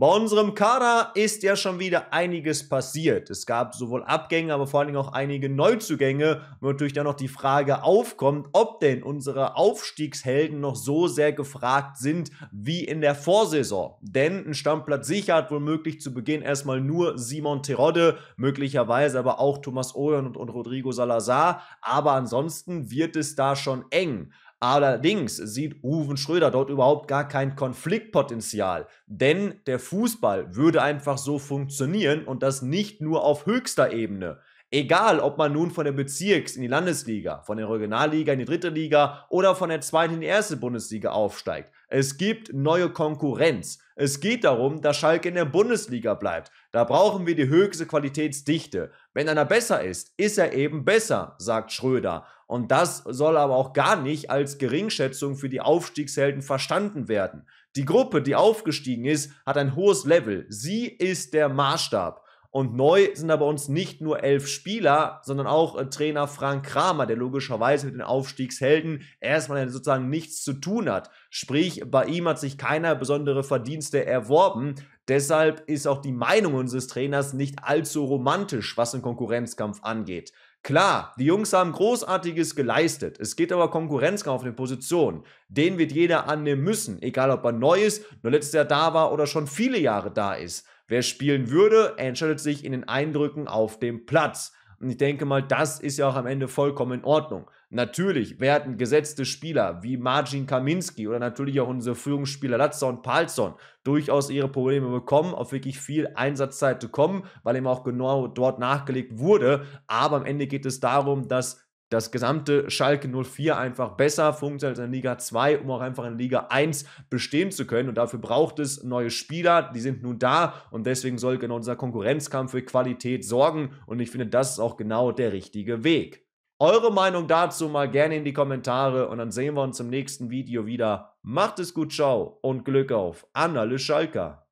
Bei unserem Kader ist ja schon wieder einiges passiert. Es gab sowohl Abgänge, aber vor allen Dingen auch einige Neuzugänge, wo natürlich dann noch die Frage aufkommt, ob denn unsere Aufstiegshelden noch so sehr gefragt sind wie in der Vorsaison. Denn ein Stammplatz sicher hat womöglich zu Beginn erstmal nur Simon Terodde, möglicherweise aber auch Thomas Orion und, und Rodrigo Salazar. Aber ansonsten wird es da schon eng. Allerdings sieht Uwe Schröder dort überhaupt gar kein Konfliktpotenzial, denn der Fußball würde einfach so funktionieren und das nicht nur auf höchster Ebene. Egal, ob man nun von der Bezirks in die Landesliga, von der Regionalliga in die dritte Liga oder von der zweiten in die erste Bundesliga aufsteigt. Es gibt neue Konkurrenz. Es geht darum, dass Schalke in der Bundesliga bleibt. Da brauchen wir die höchste Qualitätsdichte. Wenn einer besser ist, ist er eben besser, sagt Schröder. Und das soll aber auch gar nicht als Geringschätzung für die Aufstiegshelden verstanden werden. Die Gruppe, die aufgestiegen ist, hat ein hohes Level. Sie ist der Maßstab. Und neu sind aber uns nicht nur elf Spieler, sondern auch äh, Trainer Frank Kramer, der logischerweise mit den Aufstiegshelden erstmal sozusagen nichts zu tun hat. Sprich, bei ihm hat sich keiner besondere Verdienste erworben. Deshalb ist auch die Meinung unseres Trainers nicht allzu romantisch, was den Konkurrenzkampf angeht. Klar, die Jungs haben Großartiges geleistet. Es geht aber Konkurrenzkampf auf den Positionen. Den wird jeder annehmen müssen, egal ob er neu ist, nur letztes Jahr da war oder schon viele Jahre da ist. Wer spielen würde, entscheidet sich in den Eindrücken auf dem Platz. Und ich denke mal, das ist ja auch am Ende vollkommen in Ordnung. Natürlich werden gesetzte Spieler wie Marcin Kaminski oder natürlich auch unsere Führungsspieler Latza und Palzon durchaus ihre Probleme bekommen, auf wirklich viel Einsatzzeit zu kommen, weil eben auch genau dort nachgelegt wurde. Aber am Ende geht es darum, dass das gesamte Schalke 04 einfach besser funktioniert als in Liga 2, um auch einfach in Liga 1 bestehen zu können. Und dafür braucht es neue Spieler, die sind nun da und deswegen soll genau unser Konkurrenzkampf für Qualität sorgen. Und ich finde, das ist auch genau der richtige Weg. Eure Meinung dazu mal gerne in die Kommentare und dann sehen wir uns im nächsten Video wieder. Macht es gut, ciao und Glück auf an alle Schalker.